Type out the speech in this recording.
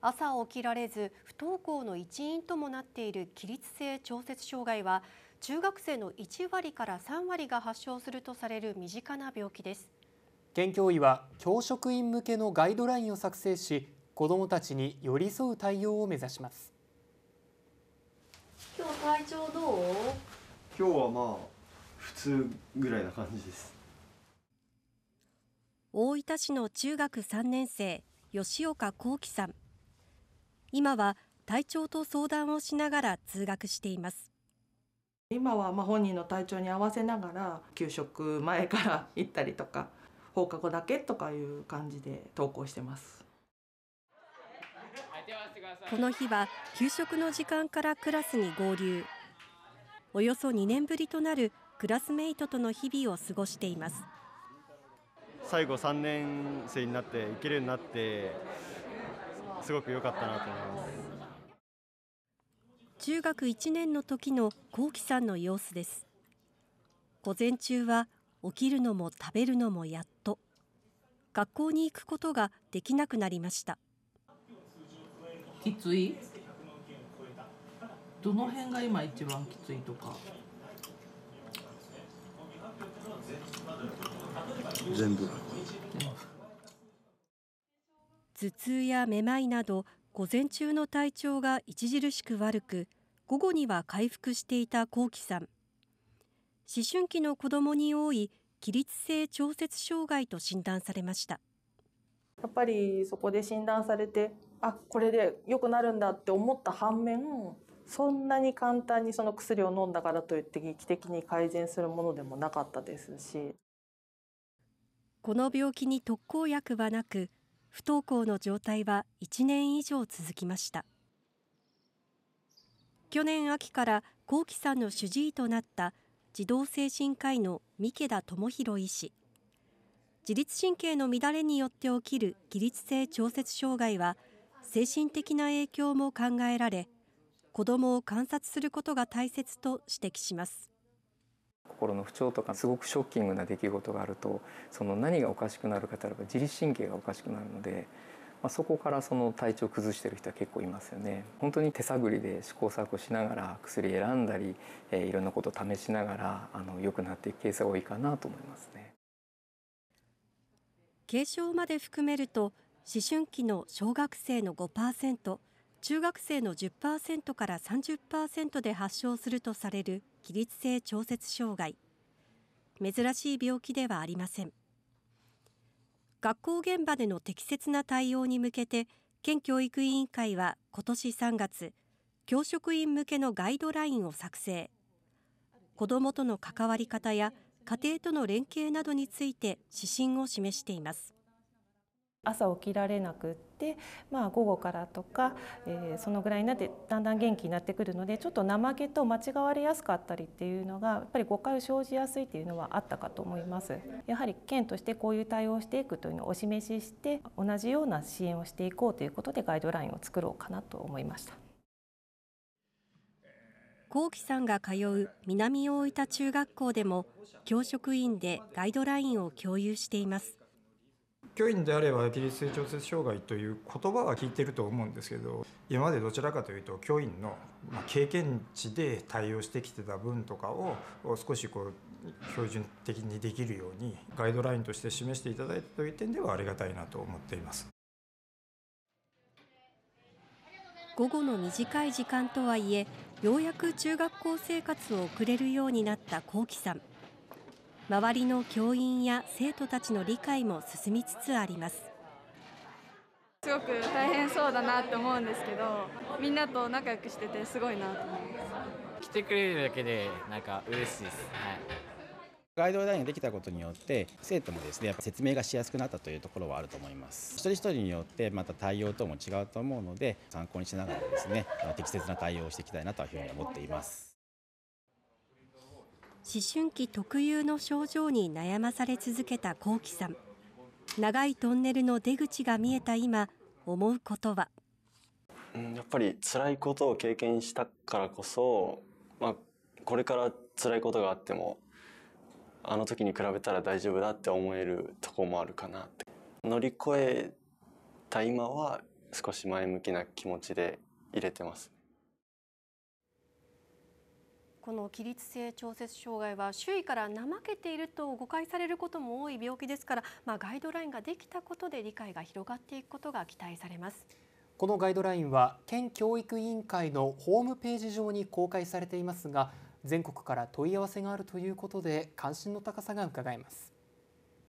朝起きられず不登校の一因ともなっている起立性調節障害は中学生の1割から3割が発症するとされる身近な病気です県教委は教職員向けのガイドラインを作成し子どもたちに寄り添う対応を目指します今日体調どう今日はまあ普通ぐらいな感じです大分市の中学3年生吉岡幸喜さん今は体調と相談をしながら通学しています今はまあ本人の体調に合わせながら給食前から行ったりとか放課後だけとかいう感じで登校してますこの日は給食の時間からクラスに合流およそ2年ぶりとなるクラスメイトとの日々を過ごしています最後3年生になって行けるようになってすごく良かったなと思います中学1年の時のこうきさんの様子です午前中は起きるのも食べるのもやっと学校に行くことができなくなりましたきついどの辺が今一番きついとか全部頭痛やめまいなど午前中の体調が著しく悪く午後には回復していた幸喜さん思春期の子どもに多い起立性調節障害と診断されましたやっぱりそこで診断されてあこれで良くなるんだって思った反面そんなに簡単にその薬を飲んだからといって劇的に改善するものでもなかったですしこの病気に特効薬はなく不登校の状態は1年以上続きました去年秋から幸喜さんの主治医となった児童精神科医の三毛田智博医師自律神経の乱れによって起きる起立性調節障害は精神的な影響も考えられ子どもを観察することが大切と指摘します心の不調とかすごくショッキングな出来事があるとその何がおかしくなるかといえば自律神経がおかしくなるので、まあ、そこからその体調を崩している人は結構いますよね。本当に手探りで試行錯誤しながら薬選んだり、えー、いろんなことを試しながらあの良くなっていくケースが多いかなと思いますね。軽症まで含めると思春期の小学生の5%中学生の10%から30%で発症するとされる起立性調節障害珍しい病気ではありません学校現場での適切な対応に向けて県教育委員会は今年3月教職員向けのガイドラインを作成子どもとの関わり方や家庭との連携などについて指針を示しています朝起きられなくって、まあ、午後からとか、えー、そのぐらいになってだんだん元気になってくるのでちょっと怠けと間違われやすかったりっていうのがやっぱり誤解を生じやすいっていうのはあったかと思いますやはり県としてこういう対応をしていくというのをお示しして同じような支援をしていこうということでガイドラインを作ろうかなと思いました幸喜さんが通う南大分中学校でも教職員でガイドラインを共有しています教員であれば起立性調節障害という言葉は聞いてると思うんですけど今までどちらかというと教員の経験値で対応してきてた分とかを少しこう標準的にできるようにガイドラインとして示していただいたという点ではありがたいなと思っています。午後の短い時間とはいえようやく中学校生活を送れるようになった幸喜さん。周りの教員や生徒たちの理解も進みつつありますすごく大変そうだなって思うんですけどみんなと仲良くしててすごいなと思います来てくれるだけでなんか嬉しいです、はい、ガイドラインができたことによって生徒もですねやっぱ説明がしやすくなったというところはあると思います一人一人によってまた対応とも違うと思うので参考にしながらですね適切な対応をしていきたいなというふうに思っています思春期特有の症状に悩まされ続けた幸喜さん長いトンネルの出口が見えた今思うことはやっぱり辛いことを経験したからこそ、まあ、これから辛いことがあってもあの時に比べたら大丈夫だって思えるとこもあるかなって乗り越えた今は少し前向きな気持ちで入れてますこの起立性調節障害は周囲から怠けていると誤解されることも多い病気ですから、まあ、ガイドラインができたことで理解が広がっていくことが期待されますこのガイドラインは県教育委員会のホームページ上に公開されていますが全国から問い合わせがあるということで関心の高さがうかがえます。